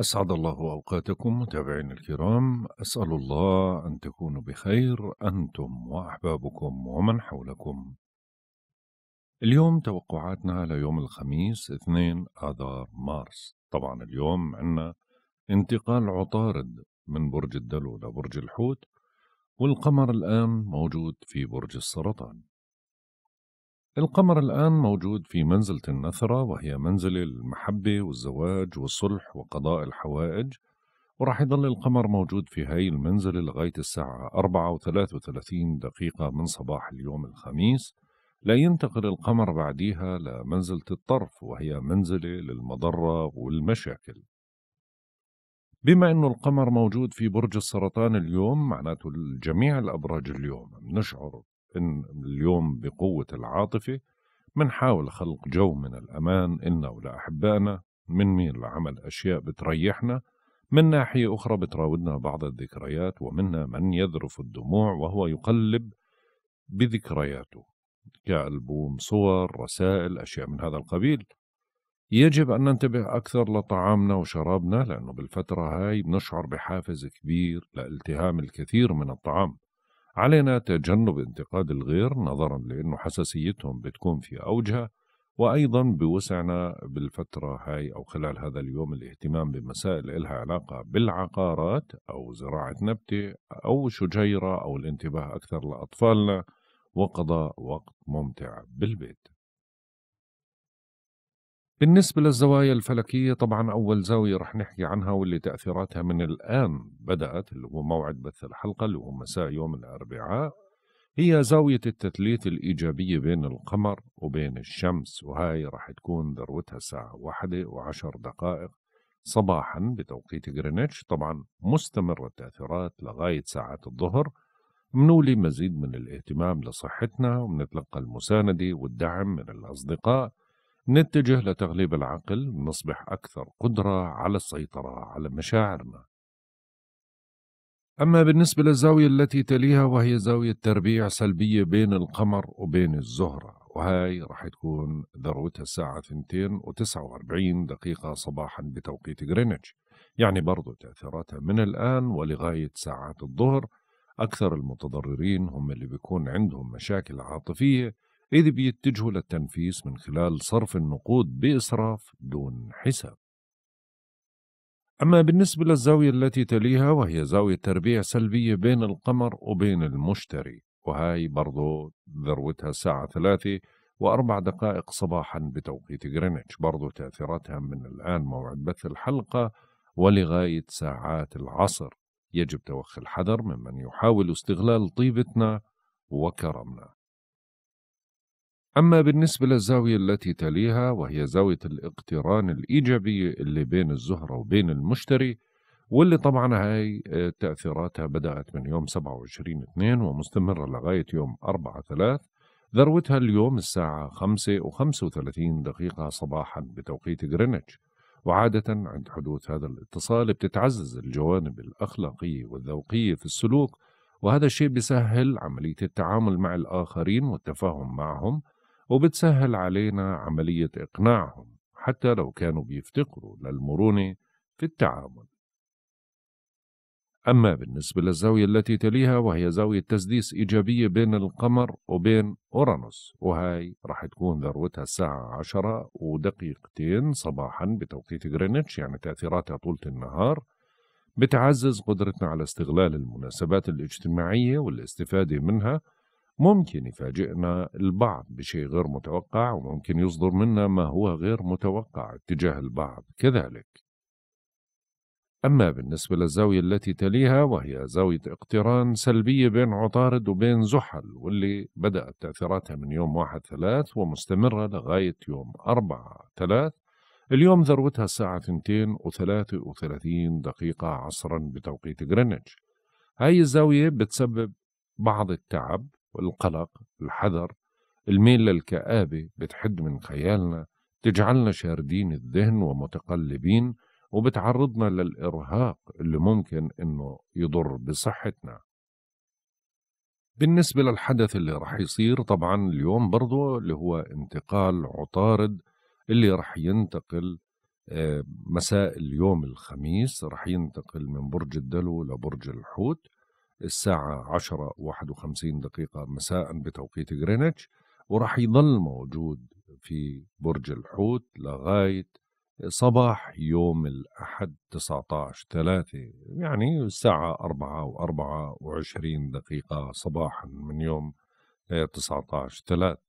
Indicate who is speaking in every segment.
Speaker 1: أسعد الله أوقاتكم متابعينا الكرام أسأل الله أن تكونوا بخير أنتم وأحبابكم ومن حولكم اليوم توقعاتنا ليوم الخميس 2 آذار مارس طبعا اليوم عندنا انتقال عطارد من برج الدلو لبرج الحوت والقمر الآن موجود في برج السرطان القمر الآن موجود في منزلة النثرة وهي منزلة المحبة والزواج والصلح وقضاء الحوائج وراح يضل القمر موجود في هاي المنزلة لغاية الساعة 4 و33 دقيقة من صباح اليوم الخميس لا ينتقل القمر بعديها لمنزلة الطرف وهي منزلة للمضرة والمشاكل بما أنه القمر موجود في برج السرطان اليوم معناته جميع الأبراج اليوم بنشعر إن اليوم بقوة العاطفة بنحاول خلق جو من الأمان إلنا ولأحبائنا بنميل لعمل أشياء بتريحنا من ناحية أخرى بتراودنا بعض الذكريات ومنا من يذرف الدموع وهو يقلب بذكرياته كألبوم صور رسائل أشياء من هذا القبيل يجب أن ننتبه أكثر لطعامنا وشرابنا لأنه بالفترة هاي بنشعر بحافز كبير لالتهام الكثير من الطعام علينا تجنب انتقاد الغير نظرا لأنه حساسيتهم بتكون في أوجها وأيضا بوسعنا بالفترة هاي أو خلال هذا اليوم الاهتمام بمسائل إلها علاقة بالعقارات أو زراعة نبتة أو شجيرة أو الانتباه أكثر لأطفالنا وقضاء وقت ممتع بالبيت بالنسبة للزوايا الفلكية طبعا أول زاوية رح نحكي عنها واللي تأثيراتها من الآن بدأت اللي هو موعد بث الحلقة اللي هو مساء يوم الأربعاء هي زاوية التثليث الإيجابية بين القمر وبين الشمس وهاي رح تكون ذروتها الساعة واحدة وعشر دقائق صباحا بتوقيت غرينتش طبعا مستمرة التأثيرات لغاية ساعات الظهر منولي مزيد من الاهتمام لصحتنا ومنتلقى المساندة والدعم من الأصدقاء نتجه لتغليب العقل نصبح أكثر قدرة على السيطرة على مشاعرنا أما بالنسبة للزاوية التي تليها وهي زاوية تربيع سلبية بين القمر وبين الزهرة وهاي راح تكون ذروتها الساعة 2 و49 دقيقة صباحا بتوقيت غرينتش يعني برضو تأثيراتها من الآن ولغاية ساعات الظهر أكثر المتضررين هم اللي بيكون عندهم مشاكل عاطفية إذ بيتجهوا للتنفيس من خلال صرف النقود بإسراف دون حساب أما بالنسبة للزاوية التي تليها وهي زاوية تربيع سلبية بين القمر وبين المشتري وهاي برضو ذروتها الساعة ثلاثة وأربع دقائق صباحا بتوقيت غرينتش برضو تأثيراتها من الآن موعد بث الحلقة ولغاية ساعات العصر يجب توخي الحذر ممن يحاول استغلال طيبتنا وكرمنا أما بالنسبة للزاوية التي تليها وهي زاوية الاقتران الإيجابي اللي بين الزهرة وبين المشتري واللي طبعا هاي آه، تأثيراتها بدأت من يوم 27 2 ومستمرة لغاية يوم 4 3 ذروتها اليوم الساعة 5 و35 دقيقة صباحا بتوقيت غرينتش وعادة عند حدوث هذا الاتصال بتتعزز الجوانب الأخلاقية والذوقية في السلوك وهذا الشيء بيسهل عملية التعامل مع الآخرين والتفاهم معهم وبتسهل علينا عملية إقناعهم حتى لو كانوا بيفتقروا للمرونة في التعامل أما بالنسبة للزاوية التي تليها وهي زاوية تسديس إيجابية بين القمر وبين أورانوس وهي رح تكون ذروتها الساعة عشرة ودقيقتين صباحا بتوقيت غرينتش يعني تأثيراتها طولة النهار بتعزز قدرتنا على استغلال المناسبات الاجتماعية والاستفادة منها ممكن يفاجئنا البعض بشيء غير متوقع وممكن يصدر منا ما هو غير متوقع اتجاه البعض كذلك أما بالنسبة للزاوية التي تليها وهي زاوية اقتران سلبية بين عطارد وبين زحل واللي بدأت تأثيراتها من يوم واحد ثلاث ومستمرة لغاية يوم أربعة ثلاث اليوم ذروتها الساعة 2 وثلاثة وثلاثين دقيقة عصرا بتوقيت غرينتش هاي الزاوية بتسبب بعض التعب القلق الحذر الميل للكآبة بتحد من خيالنا تجعلنا شاردين الذهن ومتقلبين وبتعرضنا للإرهاق اللي ممكن إنه يضر بصحتنا بالنسبة للحدث اللي رح يصير طبعا اليوم برضو اللي هو انتقال عطارد اللي رح ينتقل آه، مساء اليوم الخميس رح ينتقل من برج الدلو لبرج الحوت الساعة 10 و51 دقيقة مساء بتوقيت غرينتش وراح يضل موجود في برج الحوت لغاية صباح يوم الأحد 19 3 يعني الساعة 4 و 24 دقيقة صباحا من يوم 19 آه، 3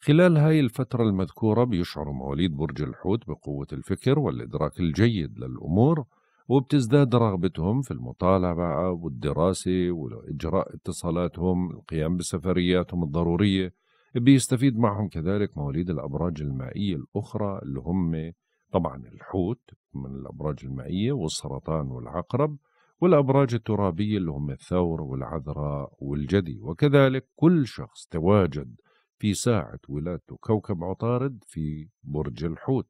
Speaker 1: خلال هاي الفترة المذكورة بيشعر مواليد برج الحوت بقوة الفكر والإدراك الجيد للأمور وبتزداد رغبتهم في المطالعة والدراسة وإجراء اتصالاتهم القيام بسفرياتهم الضرورية بيستفيد معهم كذلك مواليد الأبراج المائية الأخرى اللي هم طبعا الحوت من الأبراج المائية والسرطان والعقرب والأبراج الترابية اللي هم الثور والعذراء والجدي وكذلك كل شخص تواجد في ساعة ولادته كوكب عطارد في برج الحوت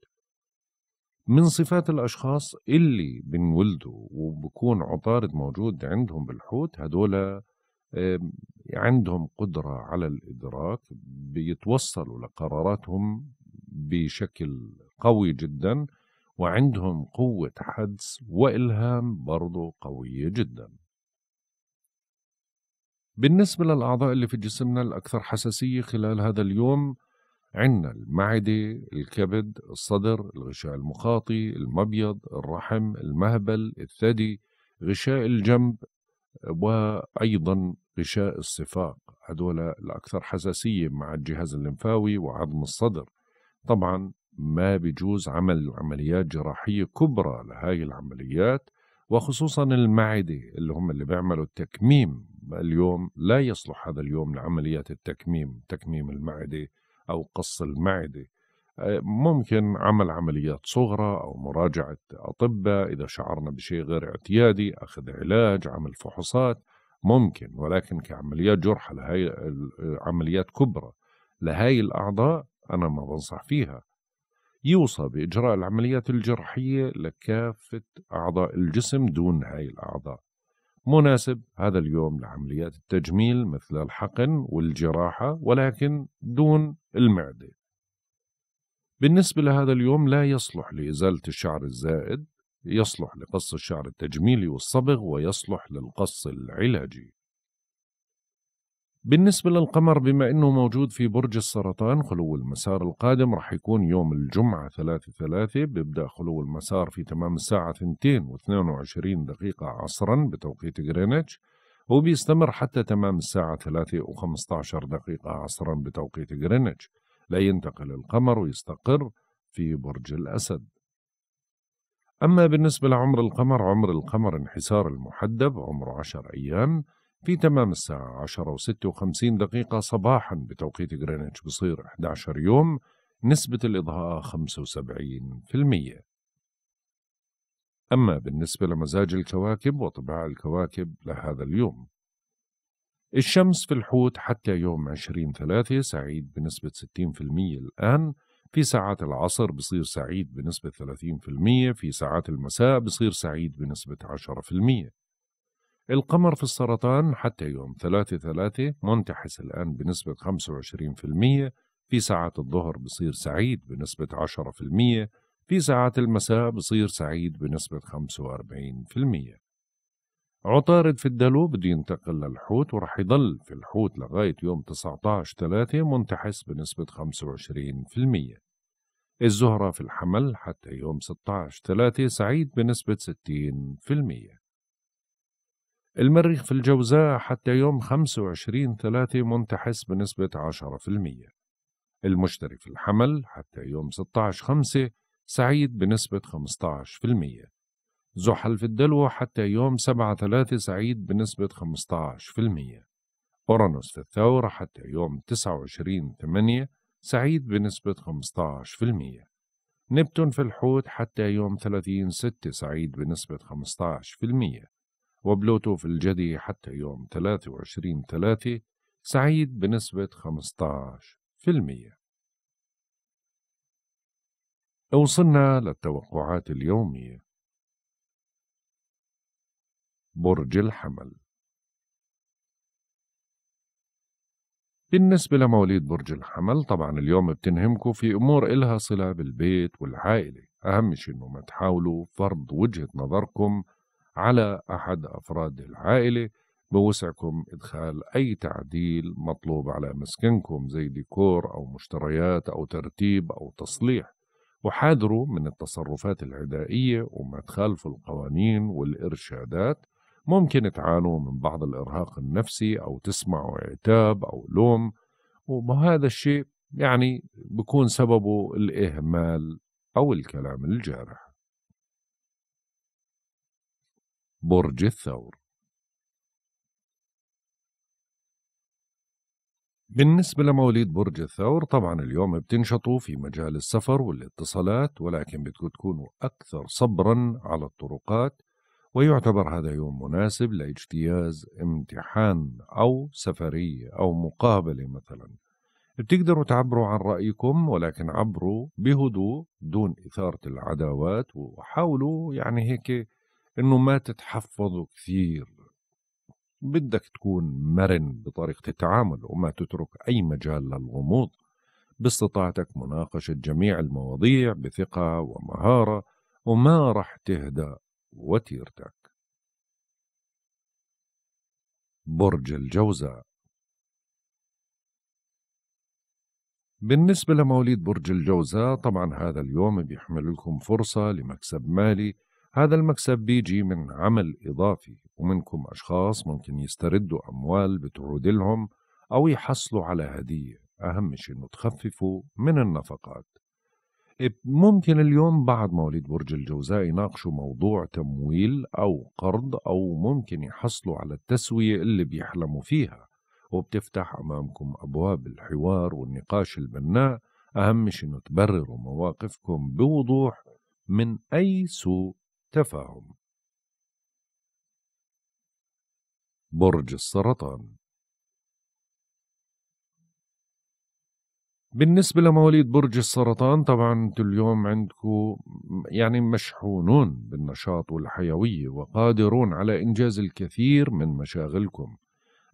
Speaker 1: من صفات الأشخاص اللي بنولدوا وبكون عطارد موجود عندهم بالحوت هدول عندهم قدرة على الإدراك بيتوصلوا لقراراتهم بشكل قوي جدا وعندهم قوة حدس وإلهام برضو قوية جدا بالنسبة للأعضاء اللي في جسمنا الأكثر حساسية خلال هذا اليوم عندنا المعدة الكبد الصدر الغشاء المخاطي المبيض الرحم المهبل الثدي غشاء الجنب وأيضا غشاء الصفاق هدول الأكثر حساسية مع الجهاز الليمفاوي وعظم الصدر طبعا ما بيجوز عمل عمليات جراحية كبرى لهاي العمليات وخصوصا المعدة اللي هم اللي بيعملوا التكميم اليوم لا يصلح هذا اليوم لعمليات التكميم تكميم المعدة أو قص المعدة آه، ممكن عمل عمليات صغرى أو مراجعة أطباء إذا شعرنا بشيء غير اعتيادي أخذ علاج عمل فحوصات ممكن ولكن كعمليات جرحى لهي عمليات كبرى لهاي الأعضاء أنا ما بنصح فيها يوصى بإجراء العمليات الجراحية لكافة أعضاء الجسم دون هاي الأعضاء مناسب هذا اليوم لعمليات التجميل مثل الحقن والجراحة ولكن دون المعدة بالنسبة لهذا اليوم لا يصلح لإزالة الشعر الزائد يصلح لقص الشعر التجميلي والصبغ ويصلح للقص العلاجي بالنسبة للقمر بما أنه موجود في برج السرطان خلو المسار القادم راح يكون يوم الجمعة 3 3 بيبدأ خلو المسار في تمام الساعة 2 و22 دقيقة عصرا بتوقيت غرينتش وبيستمر حتى تمام الساعة 3 و15 دقيقة عصرا بتوقيت غرينتش لا ينتقل القمر ويستقر في برج الأسد أما بالنسبة لعمر القمر عمر القمر انحسار المحدب عمره 10 أيام في تمام الساعة 10 و56 دقيقة صباحا بتوقيت غرينتش بصير 11 يوم نسبة الإضاءة 75% أما بالنسبة لمزاج الكواكب وطباع الكواكب لهذا اليوم الشمس في الحوت حتى يوم 20 ثلاثة سعيد بنسبة 60% الآن في ساعات العصر بصير سعيد بنسبة 30% في ساعات المساء بصير سعيد بنسبة 10% القمر في السرطان حتى يوم 3 3 منتحس الآن بنسبة 25% في ساعات الظهر بصير سعيد بنسبة 10% في ساعات المساء بصير سعيد بنسبة 45% عطارد في الدلو بده ينتقل للحوت ورح يضل في الحوت لغاية يوم 19 3 منتحس بنسبة 25% الزهرة في الحمل حتى يوم 16 3 سعيد بنسبة 60% المريخ في الجوزاء حتى يوم 25 3 منتحس بنسبة 10% المشتري في الحمل حتى يوم 16 5 سعيد بنسبة 15% زحل في الدلو حتى يوم 7 3 سعيد بنسبة 15% أورانوس في الثور حتى يوم 29 8 سعيد بنسبة 15% نبتون في الحوت حتى يوم 30 6 سعيد بنسبة وبلوتو في الجدي حتى يوم 23 3 سعيد بنسبة 15% وصلنا للتوقعات اليومية برج الحمل بالنسبة لمواليد برج الحمل طبعا اليوم بتنهمكوا في أمور إلها صلة بالبيت والعائلة أهم شيء إنه ما تحاولوا فرض وجهة نظركم على أحد أفراد العائلة بوسعكم إدخال أي تعديل مطلوب على مسكنكم زي ديكور أو مشتريات أو ترتيب أو تصليح وحاذروا من التصرفات العدائية وما تخالفوا القوانين والإرشادات ممكن تعانوا من بعض الإرهاق النفسي أو تسمعوا عتاب أو لوم وهذا الشيء يعني بكون سببه الإهمال أو الكلام الجارح برج الثور بالنسبة لمواليد برج الثور طبعا اليوم بتنشطوا في مجال السفر والاتصالات ولكن بدكم تكونوا أكثر صبرا على الطرقات ويعتبر هذا يوم مناسب لاجتياز امتحان أو سفرية أو مقابلة مثلا بتقدروا تعبروا عن رأيكم ولكن عبروا بهدوء دون إثارة العداوات وحاولوا يعني هيك انه ما تتحفظه كثير بدك تكون مرن بطريقة التعامل وما تترك أي مجال للغموض باستطاعتك مناقشة جميع المواضيع بثقة ومهارة وما رح تهدأ وتيرتك برج الجوزاء بالنسبة لمواليد برج الجوزاء طبعا هذا اليوم بيحمل لكم فرصة لمكسب مالي هذا المكسب بيجي من عمل إضافي ومنكم أشخاص ممكن يستردوا أموال بتعود لهم أو يحصلوا على هدية أهم شيء إنه تخففوا من النفقات ممكن اليوم بعد مواليد برج الجوزاء يناقشوا موضوع تمويل أو قرض أو ممكن يحصلوا على التسوية اللي بيحلموا فيها وبتفتح أمامكم أبواب الحوار والنقاش البناء أهم شيء إنه تبرروا مواقفكم بوضوح من أي سوء تفاهم برج السرطان بالنسبة لمواليد برج السرطان طبعا انتو اليوم عندكم يعني مشحونون بالنشاط والحيوية وقادرون على إنجاز الكثير من مشاغلكم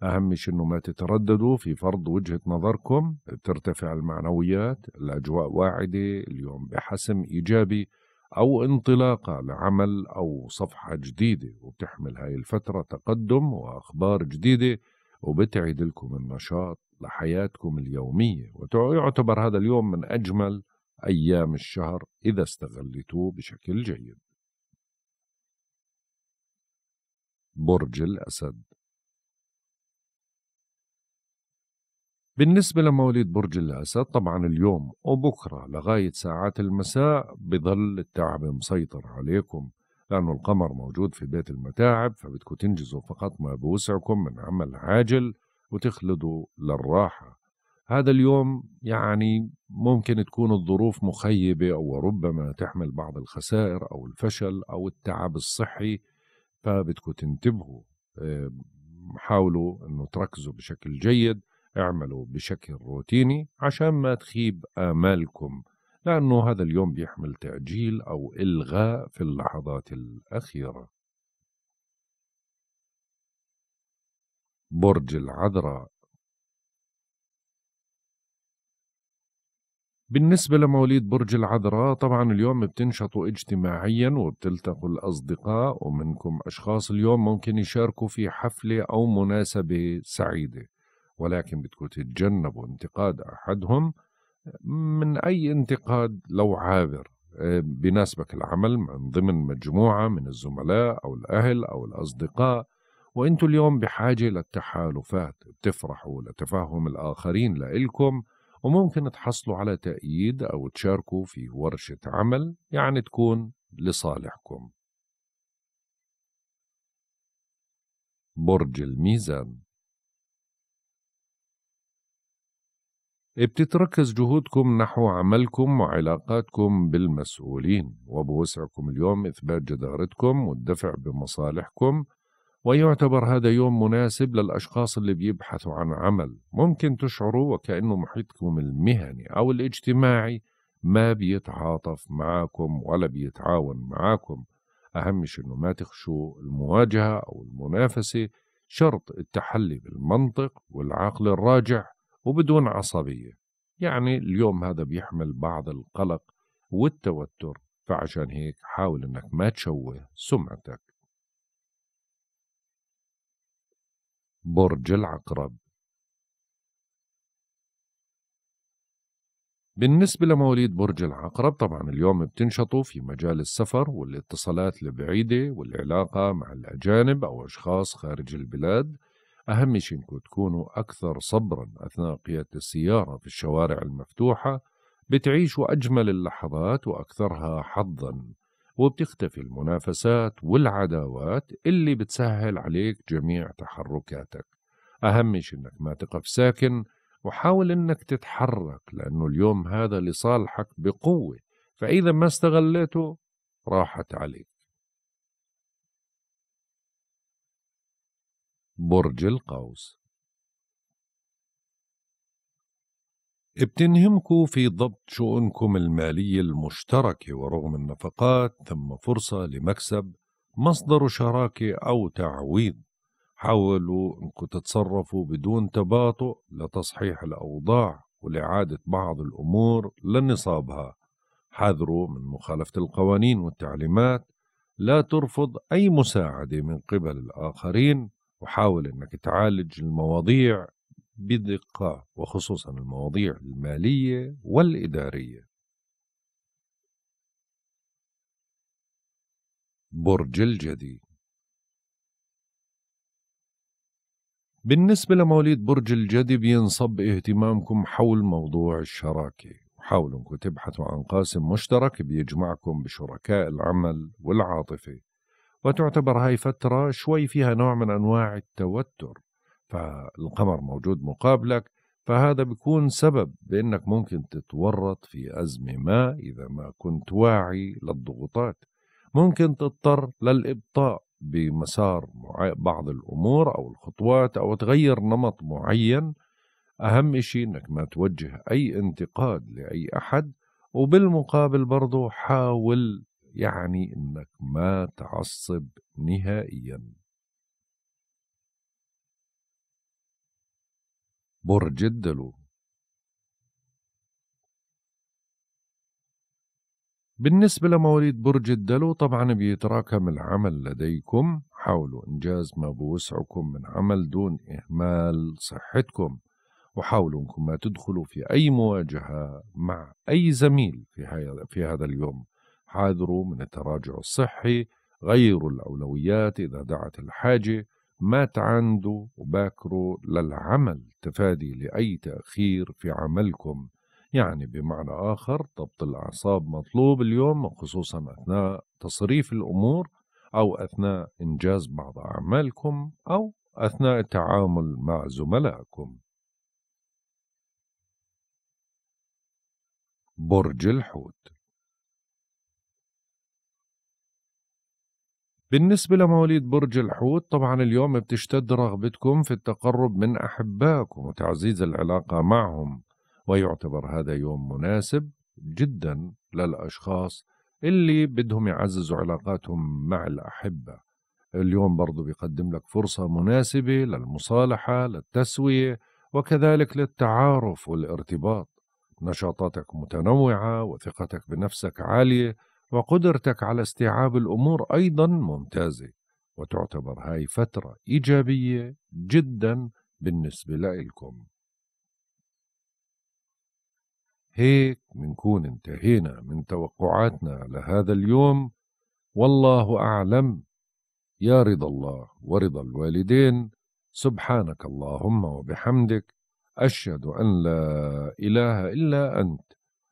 Speaker 1: أهم شيء أنه ما تترددوا في فرض وجهة نظركم بترتفع المعنويات الأجواء واعدة اليوم بحسم إيجابي أو انطلاقة لعمل أو صفحة جديدة وبتحمل هاي الفترة تقدم وأخبار جديدة وبتعيد لكم النشاط لحياتكم اليومية ويعتبر هذا اليوم من أجمل أيام الشهر إذا استغلتوه بشكل جيد برج الأسد بالنسبة لمواليد برج الأسد طبعا اليوم وبكرة لغاية ساعات المساء بظل التعب مسيطر عليكم لأنه القمر موجود في بيت المتاعب فبدكم تنجزوا فقط ما بوسعكم من عمل عاجل وتخلدوا للراحة هذا اليوم يعني ممكن تكون الظروف مخيبة أو ربما تحمل بعض الخسائر أو الفشل أو التعب الصحي فبدكم تنتبهوا آه، حاولوا أنه تركزوا بشكل جيد اعملوا بشكل روتيني عشان ما تخيب آمالكم لأنه هذا اليوم بيحمل تأجيل أو إلغاء في اللحظات الأخيرة برج العذراء بالنسبة لمواليد برج العذراء طبعا اليوم بتنشطوا اجتماعيا وبتلتقوا الأصدقاء ومنكم أشخاص اليوم ممكن يشاركوا في حفلة أو مناسبة سعيدة ولكن بدكم تتجنبوا انتقاد أحدهم من أي انتقاد لو عابر آه، بناسبك العمل من ضمن مجموعة من الزملاء أو الأهل أو الأصدقاء وانتم اليوم بحاجة للتحالفات بتفرحوا لتفهم الآخرين لإلكم وممكن تحصلوا على تأييد أو تشاركوا في ورشة عمل يعني تكون لصالحكم برج الميزان بتتركز جهودكم نحو عملكم وعلاقاتكم بالمسؤولين وبوسعكم اليوم إثبات جدارتكم والدفع بمصالحكم ويعتبر هذا يوم مناسب للأشخاص اللي بيبحثوا عن عمل ممكن تشعروا وكأنه محيطكم المهني أو الاجتماعي ما بيتعاطف معاكم ولا بيتعاون معاكم أهم شيء أنه ما تخشوا المواجهة أو المنافسة شرط التحلي بالمنطق والعقل الراجع وبدون عصبية يعني اليوم هذا بيحمل بعض القلق والتوتر فعشان هيك حاول انك ما تشوه سمعتك برج العقرب بالنسبة لمواليد برج العقرب طبعا اليوم بتنشطوا في مجال السفر والاتصالات البعيدة والعلاقة مع الأجانب أو أشخاص خارج البلاد أهم شيء أنكم تكونوا أكثر صبرا أثناء قيادة السيارة في الشوارع المفتوحة بتعيشوا أجمل اللحظات وأكثرها حظا وبتختفي المنافسات والعداوات اللي بتسهل عليك جميع تحركاتك أهم شيء أنك ما تقف ساكن وحاول أنك تتحرك لأنه اليوم هذا لصالحك بقوة فإذا ما استغليته راحت عليك برج القوس بتنهمكم في ضبط شؤونكم المالية المشتركة ورغم النفقات ثم فرصة لمكسب مصدر شراكة أو تعويض حاولوا أنكم تتصرفوا بدون تباطؤ لتصحيح الأوضاع ولإعادة بعض الأمور لنصابها حذروا من مخالفة القوانين والتعليمات لا ترفض أي مساعدة من قبل الآخرين وحاول انك تعالج المواضيع بدقه وخصوصا المواضيع الماليه والاداريه برج الجدي بالنسبة لمواليد برج الجدي بينصب اهتمامكم حول موضوع الشراكة وحاولوا انكم تبحثوا عن قاسم مشترك بيجمعكم بشركاء العمل والعاطفة وتعتبر هاي فترة شوي فيها نوع من أنواع التوتر فالقمر موجود مقابلك فهذا بيكون سبب بأنك ممكن تتورط في أزمة ما إذا ما كنت واعي للضغوطات ممكن تضطر للإبطاء بمسار بعض الأمور أو الخطوات أو تغير نمط معين أهم شيء أنك ما توجه أي انتقاد لأي أحد وبالمقابل برضه حاول يعني انك ما تعصب نهائيا برج الدلو بالنسبة لمواليد برج الدلو طبعا بيتراكم العمل لديكم حاولوا إنجاز ما بوسعكم من عمل دون إهمال صحتكم وحاولوا أنكم ما تدخلوا في أي مواجهة مع أي زميل في, في هذا اليوم حاذروا من التراجع الصحي غيروا الأولويات إذا دعت الحاجة ما تعاندوا وباكروا للعمل تفادي لأي تأخير في عملكم يعني بمعنى آخر ضبط الأعصاب مطلوب اليوم خصوصا أثناء تصريف الأمور أو أثناء إنجاز بعض أعمالكم أو أثناء التعامل مع زملائكم برج الحوت بالنسبة لمواليد برج الحوت طبعا اليوم بتشتد رغبتكم في التقرب من أحبائكم وتعزيز العلاقة معهم ويعتبر هذا يوم مناسب جدا للأشخاص اللي بدهم يعززوا علاقاتهم مع الأحبة اليوم برضو بيقدم لك فرصة مناسبة للمصالحة للتسوية وكذلك للتعارف والارتباط نشاطاتك متنوعة وثقتك بنفسك عالية وقدرتك على استيعاب الأمور أيضا ممتازة وتعتبر هاي فترة إيجابية جدا بالنسبة لإلكم هيك منكون انتهينا من توقعاتنا لهذا اليوم والله أعلم يا رضا الله ورضا الوالدين سبحانك اللهم وبحمدك أشهد أن لا إله إلا أنت